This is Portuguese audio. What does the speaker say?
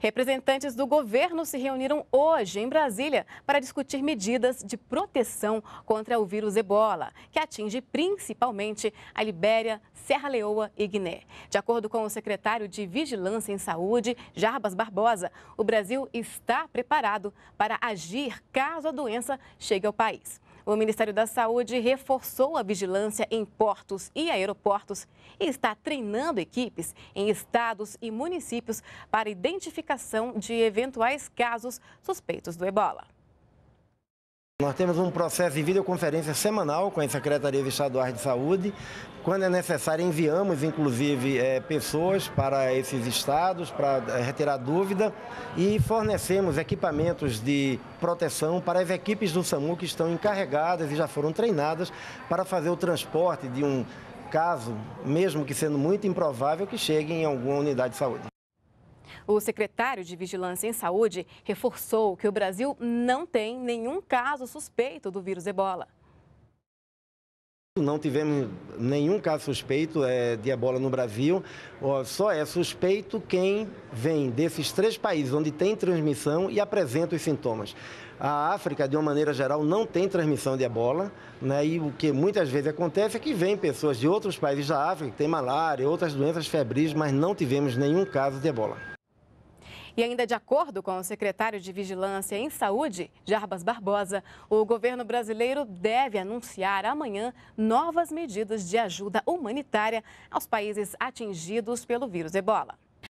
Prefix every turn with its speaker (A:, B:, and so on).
A: Representantes do governo se reuniram hoje em Brasília para discutir medidas de proteção contra o vírus ebola, que atinge principalmente a Libéria, Serra Leoa e Guiné. De acordo com o secretário de Vigilância em Saúde, Jarbas Barbosa, o Brasil está preparado para agir caso a doença chegue ao país. O Ministério da Saúde reforçou a vigilância em portos e aeroportos e está treinando equipes em estados e municípios para identificação de eventuais casos suspeitos do ebola.
B: Nós temos um processo de videoconferência semanal com a Secretaria Estaduais de Saúde. Quando é necessário, enviamos, inclusive, é, pessoas para esses estados para eh, retirar dúvida e fornecemos equipamentos de proteção para as equipes do SAMU que estão encarregadas e já foram treinadas para fazer o transporte de um caso, mesmo que sendo muito improvável, que chegue em alguma unidade de saúde.
A: O secretário de Vigilância em Saúde reforçou que o Brasil não tem nenhum caso suspeito do vírus ebola.
B: Não tivemos nenhum caso suspeito é, de ebola no Brasil. Só é suspeito quem vem desses três países onde tem transmissão e apresenta os sintomas. A África, de uma maneira geral, não tem transmissão de ebola, né? e o que muitas vezes acontece é que vem pessoas de outros países da África, que têm malária, outras doenças febris, mas não tivemos nenhum caso de ebola.
A: E ainda de acordo com o secretário de Vigilância em Saúde, Jarbas Barbosa, o governo brasileiro deve anunciar amanhã novas medidas de ajuda humanitária aos países atingidos pelo vírus ebola.